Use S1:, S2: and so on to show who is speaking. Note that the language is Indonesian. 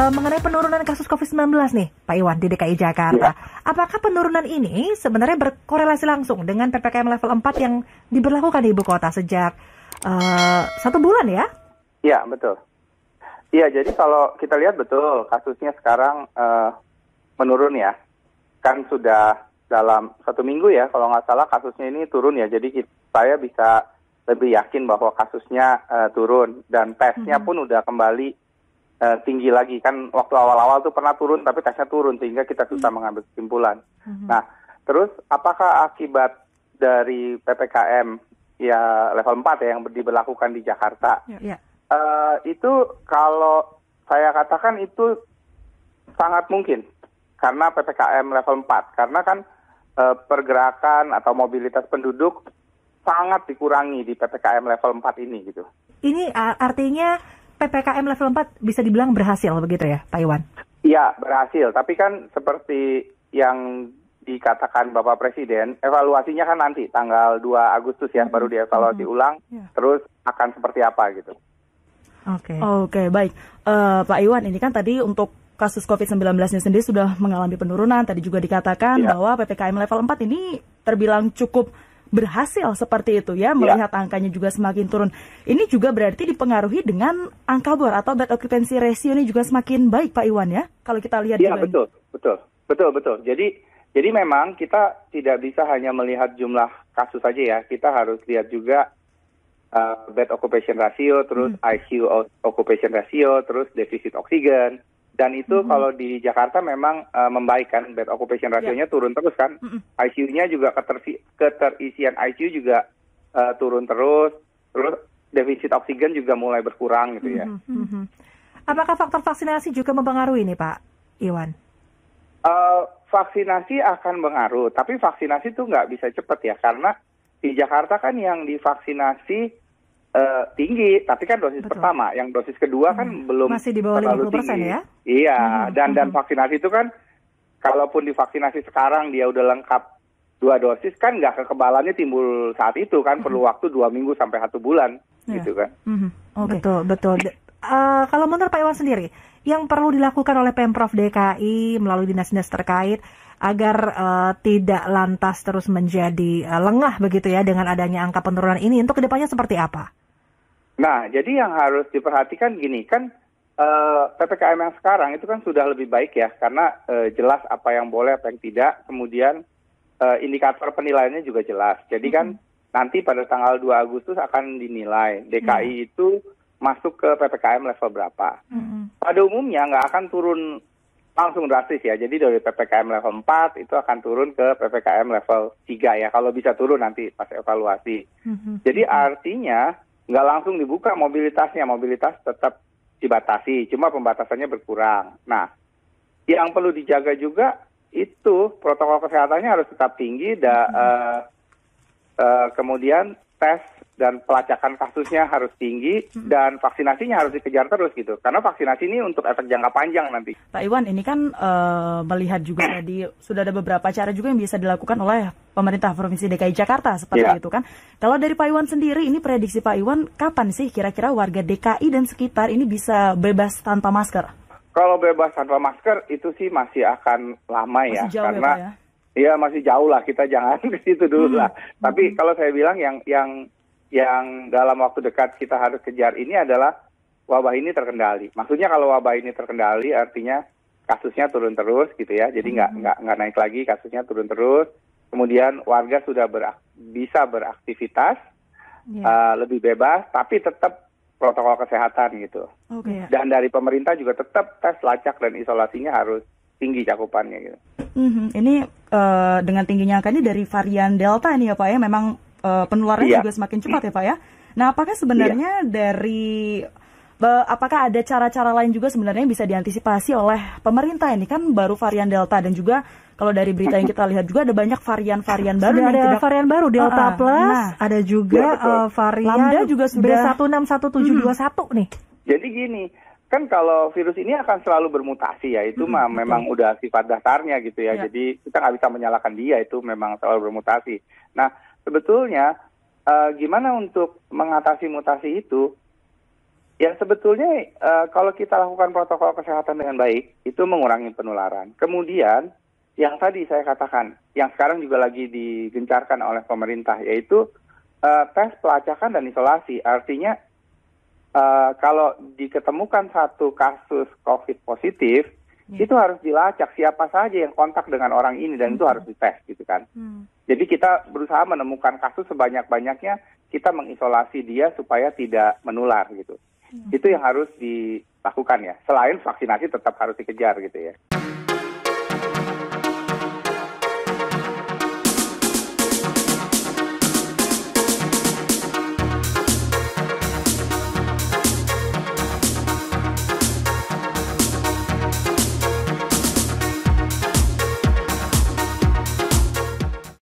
S1: uh, mengenai penurunan kasus COVID-19 nih, Pak Iwan di DKI Jakarta. Ya. Apakah penurunan ini sebenarnya berkorelasi langsung dengan PPKM level 4 yang diberlakukan di ibu kota sejak uh, satu bulan ya?
S2: Iya, betul. Iya, jadi kalau kita lihat betul kasusnya sekarang uh, menurun ya. Kan sudah dalam satu minggu ya, kalau nggak salah kasusnya ini turun ya. Jadi kita, saya bisa lebih yakin bahwa kasusnya uh, turun dan tesnya hmm. pun udah kembali Eh, tinggi lagi kan waktu awal-awal tuh pernah turun tapi tesnya turun sehingga kita hmm. susah hmm. mengambil kesimpulan. Hmm. Nah, terus apakah akibat dari PPKM ya level 4 ya yang diberlakukan di Jakarta? Yeah. Ya. Ya. Uh, itu kalau saya katakan itu sangat mungkin karena PPKM level 4 karena kan uh, pergerakan atau mobilitas penduduk sangat dikurangi di PPKM level 4 ini gitu.
S1: Ini artinya PPKM level 4 bisa dibilang berhasil begitu ya Pak Iwan?
S2: Iya berhasil, tapi kan seperti yang dikatakan Bapak Presiden, evaluasinya kan nanti tanggal 2 Agustus ya, baru mm-hmm. dievaluasi hmm. ulang, yeah. terus akan seperti apa gitu.
S1: Oke. Okay. Oke, okay, baik. Uh, Pak Iwan, ini kan tadi untuk kasus COVID-19-nya sendiri sudah mengalami penurunan. Tadi juga dikatakan yeah. bahwa PPKM level 4 ini terbilang cukup berhasil seperti itu ya, ya. melihat ya. angkanya juga semakin turun. Ini juga berarti dipengaruhi dengan angka bor atau bed occupancy ratio ini juga semakin baik Pak Iwan ya,
S2: kalau kita lihat. Iya betul, betul, betul, betul. Jadi jadi memang kita tidak bisa hanya melihat jumlah kasus saja ya, kita harus lihat juga uh, eh, bed occupation ratio, terus hmm. ICU occupation ratio, terus defisit oksigen dan itu mm-hmm. kalau di Jakarta memang uh, membaik kan bed occupation iya. ratio-nya yeah. turun terus kan mm-hmm. ICU-nya juga keterisi, keterisian ICU juga uh, turun terus terus defisit oksigen juga mulai berkurang gitu ya. Mm-hmm.
S1: mm-hmm. Apakah faktor vaksinasi juga mempengaruhi nih Pak
S2: Iwan? Uh, vaksinasi akan mengaruh, tapi vaksinasi itu nggak bisa cepat ya karena di Jakarta kan yang divaksinasi uh, tinggi, tapi kan dosis Betul. pertama, yang dosis kedua hmm. kan belum masih di bawah terlalu 50% tinggi. ya? Iya, hmm. dan dan vaksinasi itu kan kalaupun divaksinasi sekarang dia udah lengkap dua dosis kan nggak kekebalannya timbul saat itu kan hmm. perlu waktu dua minggu sampai satu bulan yeah. gitu kan.
S1: Hmm. Okay. Betul betul. Uh, kalau menurut Pak Iwan sendiri, yang perlu dilakukan oleh Pemprov DKI melalui dinas-dinas terkait agar uh, tidak lantas terus menjadi uh, lengah begitu ya dengan adanya angka penurunan ini untuk kedepannya seperti apa?
S2: Nah, jadi yang harus diperhatikan gini kan uh, eh, ppkm yang sekarang itu kan sudah lebih baik ya karena uh, jelas apa yang boleh apa yang tidak, kemudian uh, indikator penilaiannya juga jelas. Jadi kan mm -hmm. nanti pada tanggal 2 Agustus akan dinilai DKI mm -hmm. itu masuk ke ppkm level berapa. Mm -hmm. Pada umumnya nggak akan turun langsung drastis ya. Jadi dari PPKM level 4 itu akan turun ke PPKM level 3 ya. Kalau bisa turun nanti pas evaluasi. Mm -hmm. Jadi mm-hmm. artinya nggak langsung dibuka mobilitasnya, mobilitas tetap dibatasi, cuma pembatasannya berkurang. Nah, yang perlu dijaga juga itu protokol kesehatannya harus tetap tinggi, da, hmm. uh, uh, kemudian tes dan pelacakan kasusnya harus tinggi hmm. dan vaksinasinya harus dikejar terus gitu karena vaksinasi ini untuk efek jangka panjang nanti. Pak
S1: Iwan ini kan uh, melihat juga tadi sudah ada beberapa cara juga yang bisa dilakukan oleh pemerintah provinsi DKI Jakarta seperti ya. itu kan. Kalau dari Pak Iwan sendiri ini prediksi Pak Iwan kapan sih kira-kira warga DKI dan sekitar ini bisa bebas tanpa masker?
S2: Kalau bebas tanpa masker itu sih masih akan lama ya jauh ya, karena ya, Pak, ya? Iya masih jauh lah kita jangan ke situ dulu hmm. lah. Hmm. Tapi kalau saya bilang yang yang yang dalam waktu dekat kita harus kejar ini adalah wabah ini terkendali. Maksudnya kalau wabah ini terkendali artinya kasusnya turun terus gitu ya. Jadi nggak hmm. nggak nggak naik lagi kasusnya turun terus. Kemudian warga sudah berak bisa beraktivitas yeah. Iya. uh, lebih bebas, tapi tetap protokol kesehatan gitu. Okay. Dan dari pemerintah juga tetap tes lacak dan isolasinya harus tinggi cakupannya gitu.
S1: Mm -hmm. Ini uh, dengan tingginya angka ini dari varian Delta ini ya Pak ya, memang uh, penularannya iya. juga semakin cepat ya Pak ya. Nah, apakah sebenarnya iya. dari eh, apakah ada cara-cara lain juga sebenarnya yang bisa diantisipasi oleh pemerintah ini kan baru varian Delta dan juga kalau dari berita yang kita lihat juga ada banyak varian-varian baru. Sudah ada tidak... varian baru Delta uh, uh, plus, nah, ada juga ya, uh, varian Lambda juga sudah B161721 hmm. nih.
S2: Jadi gini, kan kalau virus ini akan selalu bermutasi ya itu hmm, mah, memang udah sifat dasarnya gitu ya. ya. Jadi kita nggak bisa menyalahkan dia itu memang selalu bermutasi. Nah sebetulnya uh, gimana untuk mengatasi mutasi itu? Ya sebetulnya uh, kalau kita lakukan protokol kesehatan dengan baik itu mengurangi penularan. Kemudian yang tadi saya katakan, yang sekarang juga lagi digencarkan oleh pemerintah yaitu uh, tes pelacakan dan isolasi. Artinya uh, kalau diketemukan satu kasus COVID positif, ya. itu harus dilacak siapa saja yang kontak dengan orang ini dan hmm. itu harus dites gitu kan. Hmm. Jadi kita berusaha menemukan kasus sebanyak-banyaknya, kita mengisolasi dia supaya tidak menular gitu. Hmm. Itu yang harus dilakukan ya. Selain vaksinasi tetap harus dikejar gitu ya.